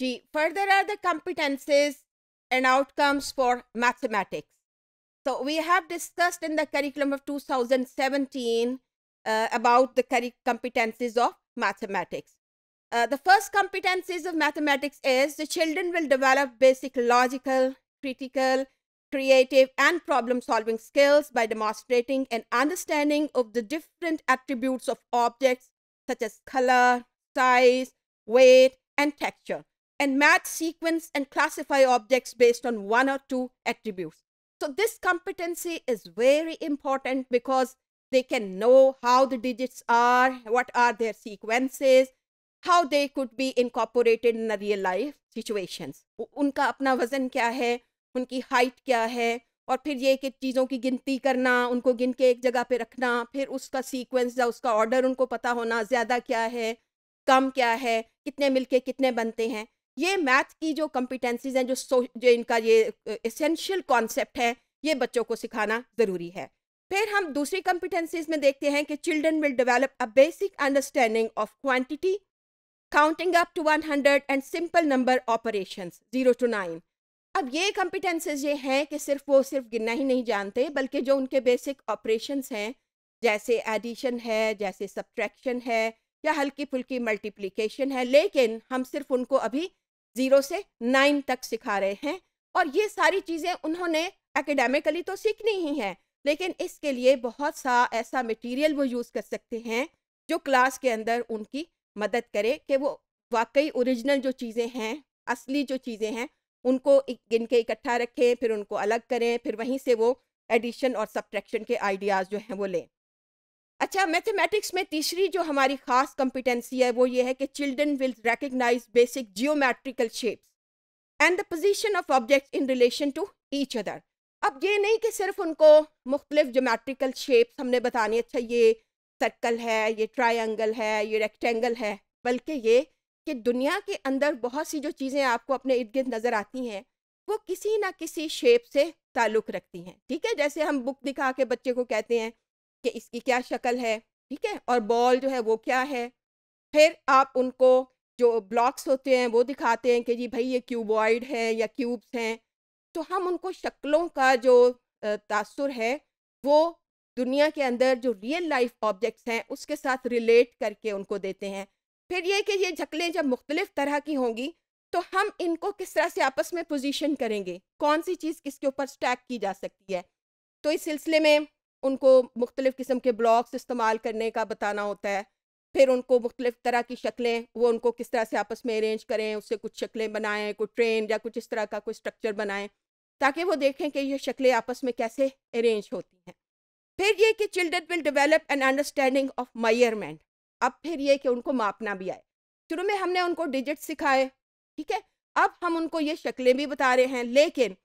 G. Further are the competences and outcomes for mathematics. So we have discussed in the curriculum of 2017 uh, about the competencies of mathematics. Uh, the first competencies of mathematics is the children will develop basic logical, critical, creative and problem solving skills by demonstrating an understanding of the different attributes of objects such as color, size, weight and texture. and match, sequence, and classify objects based on one or two attributes. So this competency is very important because they can know how the digits are, what are their sequences, how they could be incorporated in a real life situations. Unka apna vazan kya hai, unki height kya hai, और फिर ये कि चीज़ों की गिनती करना उनको गिन के एक जगह पे रखना फिर उसका सीक्वेंस या उसका ऑर्डर उनको पता होना ज़्यादा क्या है कम क्या है कितने मिलके कितने बनते हैं ये मैथ की जो कम्पिटेंसीज हैं जो सो जो इनका ये इसेंशियल कॉन्सेप्ट है ये बच्चों को सिखाना ज़रूरी है फिर हम दूसरी कम्पिटेंसीज में देखते हैं कि children will develop a basic understanding of quantity counting up to hundred and simple number operation zero to nine अब ये कम्पिटेंसीज ये हैं कि सिर्फ वो सिर्फ गिनना ही नहीं जानते बल्कि जो उनके बेसिक ऑपरेशन हैं जैसे एडिशन है जैसे सब्ट्रैक्शन है या हल्की फुल्की मल्टीप्लिकेशन है लेकिन हम सिर्फ उनको अभी ज़ीरो से नाइन तक सिखा रहे हैं और ये सारी चीज़ें उन्होंने एकेडमिकली तो सीखनी ही हैं लेकिन इसके लिए बहुत सा ऐसा मटेरियल वो यूज़ कर सकते हैं जो क्लास के अंदर उनकी मदद करे कि वो वाकई ओरिजिनल जो चीज़ें हैं असली जो चीज़ें हैं उनको इनके इकट्ठा रखें फिर उनको अलग करें फिर वहीं से वो एडिशन और सब्ट्रैक्शन के आइडियाज़ जो हैं वो लें अच्छा मैथमेटिक्स में तीसरी जो हमारी खास कॉम्पिटेंसी है वो ये है कि children will recognise basic geometrical shapes and the position of object in relation to each other अब ये नहीं कि सिर्फ उनको मुख्तलिफ जोमेट्रिकल शेप्स हमने बतानी अच्छा ये सर्कल है ये ट्राइंगल है ये रेक्टेंगल है बल्कि ये कि दुनिया के अंदर बहुत सी जो चीज़ें आपको अपने इर्द गिर्द नज़र आती हैं वो किसी ना किसी शेप से ताल्लुक़ रखती हैं ठीक है जैसे हम बुक दिखा के बच्चे को कहते हैं कि इसकी क्या शक्ल है ठीक है और बॉल जो है वो क्या है फिर आप उनको जो ब्लॉक्स होते हैं वो दिखाते हैं कि जी भाई ये क्यूबॉइड है या क्यूब्स हैं तो हम उनको शक्लों का जो तासर है वो दुनिया के अंदर जो रियल लाइफ ऑब्जेक्ट्स हैं उसके साथ रिलेट करके उनको देते हैं फिर ये कि ये झकलें जब मुख्तलिफ तरह की होंगी तो हम इनको किस तरह से आपस में पोजीशन करेंगे कौन सी चीज़ किसके ऊपर स्टैक की जा सकती है तो इस सिलसिले में उनको मुख्तलिफ़ किस्म के ब्लॉग्स इस्तेमाल करने का बताना होता है फिर उनको मुख्तलिफ़ तरह की शक्लें वो उनको किस तरह से आपस में अरेंज करें उससे कुछ शक्लें बनाएं कुछ ट्रेन या कुछ इस तरह का कोई स्ट्रक्चर बनाएं ताकि वो देखें कि ये शक्लें आपस में कैसे अरेंज होती हैं फिर ये कि children will develop an understanding of measurement अब फिर ये कि उनको मापना भी आए शुरू में हमने उनको डिजिट सिखाए ठीक है अब हम उनको ये शक्लें भी बता रहे हैं लेकिन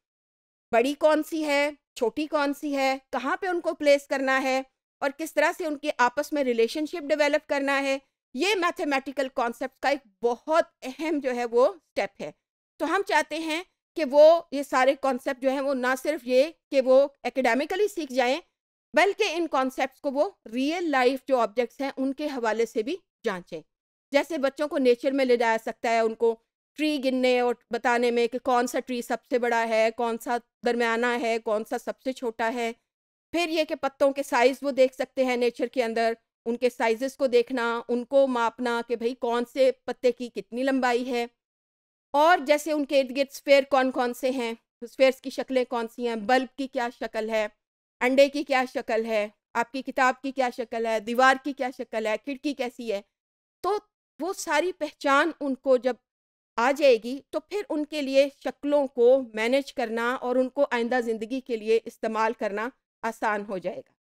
बड़ी कौन सी है छोटी कौन सी है कहाँ पे उनको प्लेस करना है और किस तरह से उनके आपस में रिलेशनशिप डेवलप करना है ये मैथमेटिकल कॉन्सेप्ट का एक बहुत अहम जो है वो स्टेप है तो हम चाहते हैं कि वो ये सारे कॉन्सेप्ट जो हैं वो ना सिर्फ ये कि वो एकेडमिकली सीख जाएं बल्कि इन कॉन्सेप्ट को वो रियल लाइफ जो ऑब्जेक्ट्स हैं उनके हवाले से भी जांचें जैसे बच्चों को नेचर में ले जाया सकता है उनको ट्री गिनने और बताने में कि कौन सा ट्री सबसे बड़ा है कौन सा दरमियाना है कौन सा सबसे छोटा है फिर ये कि पत्तों के साइज़ वो देख सकते हैं नेचर के अंदर उनके साइज़ को देखना उनको मापना कि भाई कौन से पत्ते की कितनी लंबाई है और जैसे उनके इर्द गिर्द स्फेयर कौन कौन से हैं स्फेयर्स तो की शक्लें कौन सी हैं बल्ब की क्या शक्ल है अंडे की क्या शक्ल है आपकी किताब की क्या शक्ल है दीवार की क्या शक्ल है खिड़की कैसी है तो वो सारी पहचान उनको जब आ जाएगी तो फिर उनके लिए शक्लों को मैनेज करना और उनको आइंदा ज़िंदगी के लिए इस्तेमाल करना आसान हो जाएगा